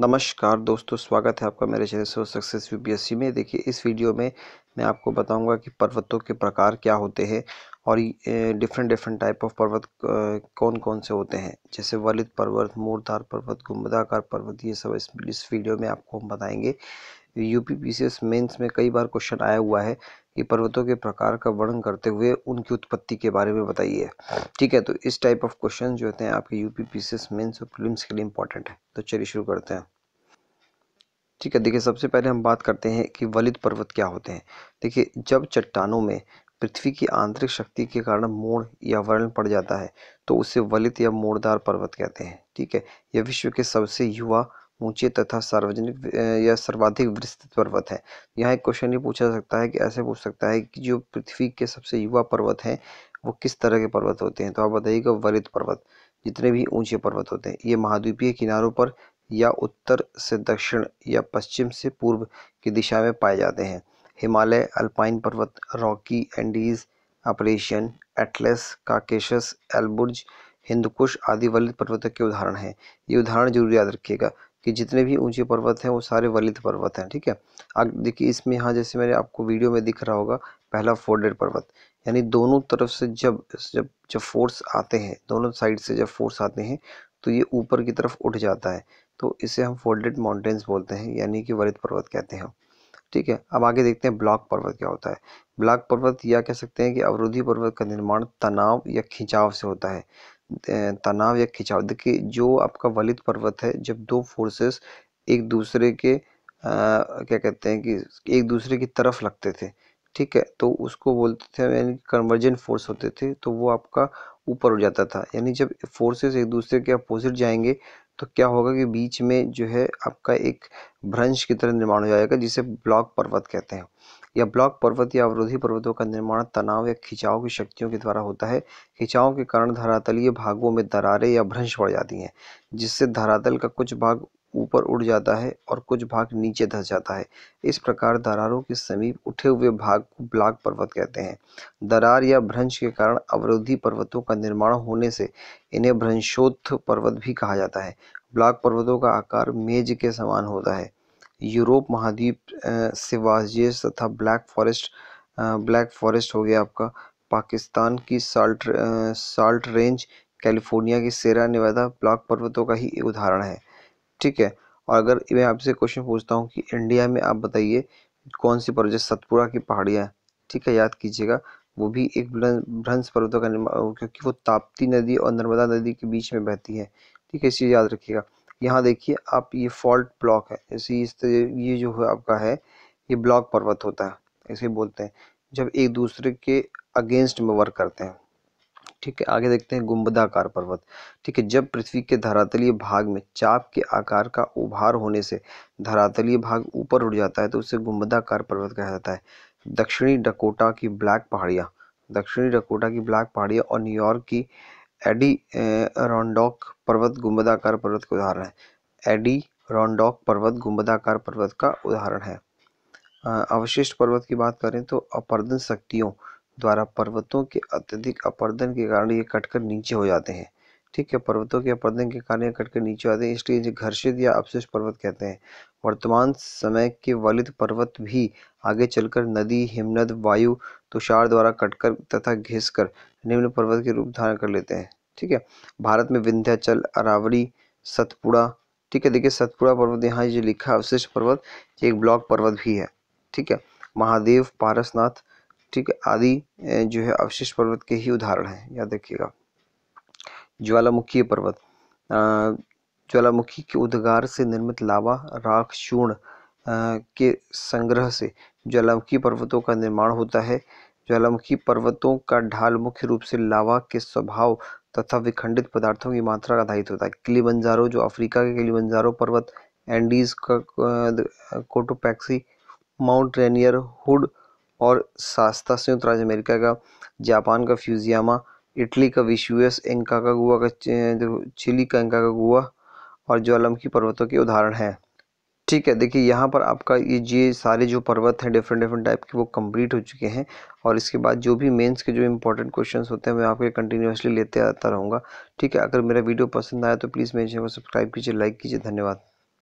नमस्कार दोस्तों स्वागत है आपका मेरे चैनल सो सक्सेस यूपीएससी में देखिए इस वीडियो में मैं आपको बताऊंगा कि पर्वतों के प्रकार क्या होते हैं और डिफरेंट डिफरेंट टाइप ऑफ पर्वत कौन कौन से होते हैं जैसे वलित पर्वत मूर्धार पर्वत गुम्बदाकार पर्वत ये सब इस वीडियो में आपको हम बताएँगे यूपी पीसीएस मेंस में कई बार क्वेश्चन आया हुआ है कि पर्वतों के प्रकार का वर्णन करते हुए उनकी उत्पत्ति के बारे में बताइए ठीक है तो इस टाइप ऑफ क्वेश्चन जो होते हैं आपके यूपी पीसीएस मेंस और प्रीलिम्स के लिए इंपॉर्टेंट है तो चलिए शुरू करते हैं ठीक है देखिए सबसे पहले हम बात करते हैं कि वलित पर्वत क्या होते हैं देखिए जब चट्टानों में पृथ्वी की आंतरिक शक्ति के कारण मोड़ या वर्ण पड़ जाता है तो उसे वलित या मोड़दार पर्वत कहते हैं ठीक है यह विश्व के सबसे युवा ऊंचे तथा सार्वजनिक या सर्वाधिक विस्तृत पर्वत है यहाँ एक क्वेश्चन ये पूछा सकता है कि ऐसे पूछ सकता है कि जो पृथ्वी के सबसे युवा पर्वत हैं वो किस तरह के पर्वत होते हैं तो आप बताइएगा वरित पर्वत जितने भी ऊंचे पर्वत होते हैं ये महाद्वीपीय किनारों पर या उत्तर से दक्षिण या पश्चिम से पूर्व की दिशा में पाए जाते हैं हिमालय अल्पाइन पर्वत रॉकी एंडीज अपरेशन एटलेस काकेशस एल्बुर्ज हिंदकुश आदि वलित पर्वतों के उदाहरण हैं ये उदाहरण जरूर याद रखिएगा कि जितने भी ऊंचे पर्वत हैं वो सारे वलित पर्वत हैं ठीक है अब देखिए इसमें यहाँ जैसे मैंने आपको वीडियो में दिख रहा होगा पहला फोल्डेड पर्वत यानी दोनों तरफ से जब जब जब फोर्स आते हैं दोनों साइड से जब फोर्स आते हैं तो ये ऊपर की तरफ उठ जाता है तो इसे हम फोल्डेड माउंटेन्स बोलते हैं यानी कि वलित पर्वत कहते हैं ठीक है अब आगे देखते हैं ब्लॉक पर्वत क्या होता है ब्लॉक पर्वत या कह सकते हैं कि अवरोधी पर्वत का निर्माण तनाव या खिंचाव से होता है तनाव या खिंचाव देखिए जो आपका वलित पर्वत है जब दो फोर्सेस एक दूसरे के आ, क्या कहते हैं कि एक दूसरे की तरफ लगते थे ठीक है तो उसको बोलते थे यानी कन्वर्जेंट फोर्स होते थे तो वो आपका ऊपर हो जाता था यानी जब फोर्सेस एक दूसरे के अपोजिट जाएंगे तो क्या होगा कि बीच में जो है आपका एक भ्रंश की तरह निर्माण हो जाएगा जिसे ब्लॉक पर्वत कहते हैं यह ब्लॉक पर्वत या अवरोधी पर्वतों का निर्माण तनाव या खिंचाव की शक्तियों के द्वारा होता है खिंचाव के कारण धरातलीय भागों में दरारें या भ्रंश पड़ जाती हैं जिससे धरातल का कुछ भाग ऊपर उड़ जाता है और कुछ भाग नीचे धस जाता है इस प्रकार दरारों के समीप उठे हुए भाग को ब्लॉक पर्वत कहते हैं दरार या भ्रंश के कारण अवरोधी पर्वतों का निर्माण होने से इन्हें भ्रंशोत्थ पर्वत भी कहा जाता है ब्लॉक पर्वतों का आकार मेज के समान होता है यूरोप महाद्वीप सेवाजेस तथा ब्लैक फॉरेस्ट ब्लैक फॉरेस्ट हो गया आपका पाकिस्तान की साल्ट साल्ट रेंज कैलिफोर्निया की सेरा निवादा ब्लॉक पर्वतों का ही उदाहरण है ठीक है और अगर मैं आपसे क्वेश्चन पूछता हूँ कि इंडिया में आप बताइए कौन सी पर्वत सतपुरा की पहाड़ियाँ ठीक है याद कीजिएगा वो भी एक भ्रंश पर्वतों का निर्माण क्योंकि वो ताप्ती नदी और नर्मदा नदी के बीच में बहती है ठीक है इसी याद रखिएगा यहाँ देखिए आप ये फॉल्ट ब्लॉक है इसी इस ये जो है आपका है ये ब्लॉक पर्वत होता है इसे बोलते हैं जब एक दूसरे के अगेंस्ट में वर्क करते हैं ठीक है आगे देखते हैं गुम्बदाकार पर्वत ठीक है जब पृथ्वी के धरातलीय भाग में चाप के आकार का उभार होने से धरातलीय भाग ऊपर उठ जाता है तो उसे गुम्बदाकार पर्वत कहा जाता है दक्षिणी डकोटा की ब्लैक पहाड़ियाँ दक्षिणी डकोटा की ब्लैक पहाड़ियाँ और न्यूयॉर्क की एडी एडीरॉन्डॉक पर्वत गुंबदाकार पर्वत का उदाहरण है एडी एडीरॉन्डॉक पर्वत गुंबदाकार पर्वत का उदाहरण है अवशिष्ट पर्वत की बात करें तो अपर्दन शक्तियों द्वारा पर्वतों के अत्यधिक अपर्दन के कारण ये कटकर नीचे हो जाते हैं ठीक है पर्वतों के अपर्दन के कारण ये कटकर नीचे हो जाते हैं इसलिए घर्षित या अवशिष्ट पर्वत कहते हैं वर्तमान समय के वलित पर्वत भी आगे चलकर नदी हिमनद वायु तुषार द्वारा कटकर तथा घिसकर निम्न पर्वत के रूप धारण कर लेते हैं ठीक है भारत में विंध्याचल अरावली सतपुड़ा ठीक है देखिए सतपुड़ा पर्वत यहाँ जो लिखा है अवशिष्ट पर्वत ये एक ब्लॉक पर्वत भी है ठीक है महादेव पारसनाथ ठीक है आदि जो है अवशिष्ट पर्वत के ही उदाहरण हैं याद रखिएगा ज्वालामुखी पर्वत ज्वालामुखी के उद्गार से निर्मित लावा राख चूर्ण के संग्रह से ज्वालामुखी पर्वतों का निर्माण होता है ज्वालामुखी पर्वतों का ढाल मुख्य रूप से लावा के स्वभाव तथा विखंडित पदार्थों की मात्रा आधारित होता है किलीमंजारो जो अफ्रीका के किलीमंजारो पर्वत एंडीज का कोटोपैक्सी माउंट रेनियर हुड और सास्ता संयुक्त राज्य अमेरिका का जापान का फ्यूजियामा इटली का विशुएस एंका का गुआ का चिली का का गुआ और ज्वालामुखी पर्वतों के उदाहरण हैं ठीक है देखिए यहाँ पर आपका ये ये सारे जो पर्वत हैं डिफरेंट डिफरेंट टाइप के वो कंप्लीट हो चुके हैं और इसके बाद जो भी मेंस के जो इंपॉर्टेंट क्वेश्चंस होते हैं मैं आपके कंटिन्यूसली लेते आता रहूँगा ठीक है अगर मेरा वीडियो पसंद आया तो प्लीज़ मेरे चैनल को सब्सक्राइब कीजिए लाइक कीजिए धन्यवाद